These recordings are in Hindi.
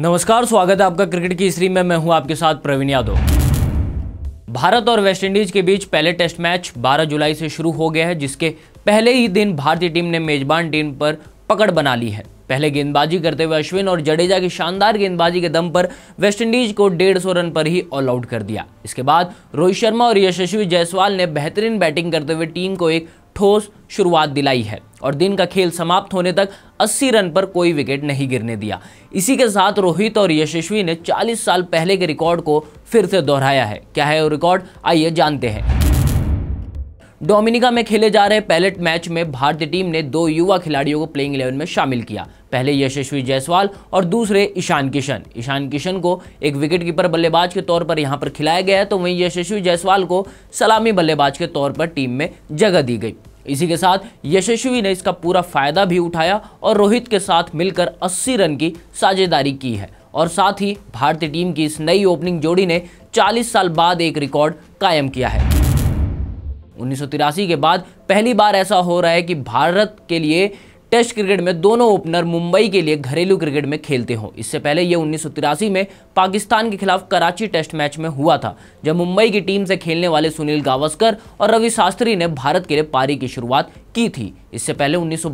नमस्कार स्वागत है आपका क्रिकेट की स्त्री में मैं हूं आपके साथ प्रवीण यादव भारत और वेस्टइंडीज के बीच पहले टेस्ट मैच 12 जुलाई से शुरू हो गया है जिसके पहले ही दिन भारतीय टीम ने मेजबान टीम पर पकड़ बना ली है पहले गेंदबाजी करते हुए अश्विन और जडेजा की शानदार गेंदबाजी के दम पर वेस्टइंडीज को डेढ़ रन पर ही ऑल आउट कर दिया इसके बाद रोहित शर्मा और यशस्वी जायसवाल ने बेहतरीन बैटिंग करते हुए टीम को एक ठोस शुरुआत दिलाई है और दिन का खेल समाप्त होने तक 80 रन पर कोई विकेट नहीं गिरने दिया इसी के साथ रोहित और यशस्वी ने 40 साल पहले के रिकॉर्ड को फिर से दोहराया है क्या है वो रिकॉर्ड आइए जानते हैं डोमिनिका में खेले जा रहे पैलेट मैच में भारतीय टीम ने दो युवा खिलाड़ियों को प्लेइंग इलेवन में शामिल किया पहले यशस्वी जायसवाल और दूसरे ईशान किशन ईशान किशन को एक विकेट कीपर बल्लेबाज के तौर पर यहां पर खिलाया गया है तो वहीं यशस्वी जायसवाल को सलामी बल्लेबाज के तौर पर टीम में जगह दी गई इसी के साथ यशस्वी ने इसका पूरा फायदा भी उठाया और रोहित के साथ मिलकर अस्सी रन की साझेदारी की है और साथ ही भारतीय टीम की इस नई ओपनिंग जोड़ी ने चालीस साल बाद एक रिकॉर्ड कायम किया है उन्नीस के बाद पहली बार ऐसा हो रहा है कि भारत के लिए टेस्ट क्रिकेट में दोनों ओपनर मुंबई के लिए घरेलू क्रिकेट में खेलते हों इससे पहले ये उन्नीस में पाकिस्तान के खिलाफ कराची टेस्ट मैच में हुआ था जब मुंबई की टीम से खेलने वाले सुनील गावस्कर और रवि शास्त्री ने भारत के लिए पारी की शुरुआत की थी इससे पहले उन्नीस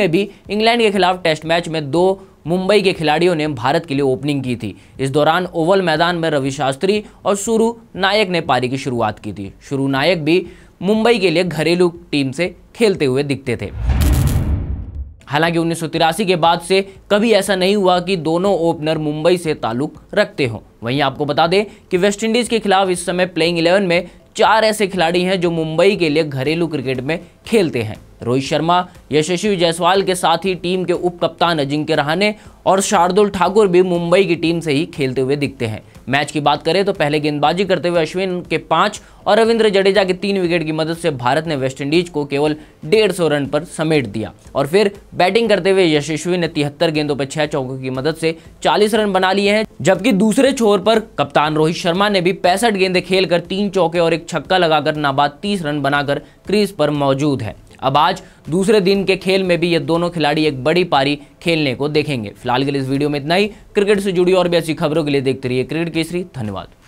में भी इंग्लैंड के खिलाफ टेस्ट मैच में दो मुंबई के खिलाड़ियों ने भारत के लिए ओपनिंग की थी इस दौरान ओवल मैदान में रवि शास्त्री और शुरू नायक ने पारी की शुरुआत की थी शुरू नायक भी मुंबई के लिए घरेलू टीम से खेलते हुए दिखते थे हालांकि उन्नीस के बाद से कभी ऐसा नहीं हुआ कि दोनों ओपनर मुंबई से ताल्लुक रखते हों वहीं आपको बता दें कि वेस्टइंडीज़ के खिलाफ इस समय प्लेइंग 11 में चार ऐसे खिलाड़ी हैं जो मुंबई के लिए घरेलू क्रिकेट में खेलते हैं रोहित शर्मा यशस्वी जायसवाल के साथ ही टीम के उप कप्तान अजिंक्य रहाने और शार्दुल ठाकुर भी मुंबई की टीम से ही खेलते हुए दिखते हैं मैच की बात करें तो पहले गेंदबाजी करते हुए अश्विन के पांच और रविंद्र जडेजा के तीन विकेट की मदद से भारत ने वेस्टइंडीज को केवल डेढ़ सौ रन पर समेट दिया और फिर बैटिंग करते हुए यशस्वी ने तिहत्तर गेंदों पर छह चौकों की मदद से चालीस रन बना लिए हैं जबकि दूसरे छोर पर कप्तान रोहित शर्मा ने भी पैंसठ गेंदे खेलकर तीन चौके और एक छक्का लगाकर नाबाद तीस रन बनाकर क्रीज पर मौजूद है अब आज दूसरे दिन के खेल में भी ये दोनों खिलाड़ी एक बड़ी पारी खेलने को देखेंगे फिलहाल के लिए इस वीडियो में इतना ही क्रिकेट से जुड़ी और भी ऐसी खबरों के लिए देखते रहिए क्रिकेट केसरी धन्यवाद